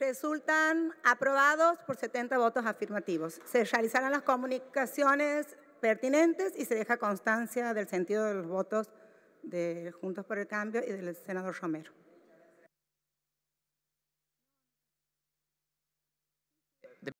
Resultan aprobados por 70 votos afirmativos. Se realizarán las comunicaciones pertinentes y se deja constancia del sentido de los votos de Juntos por el Cambio y del senador Romero.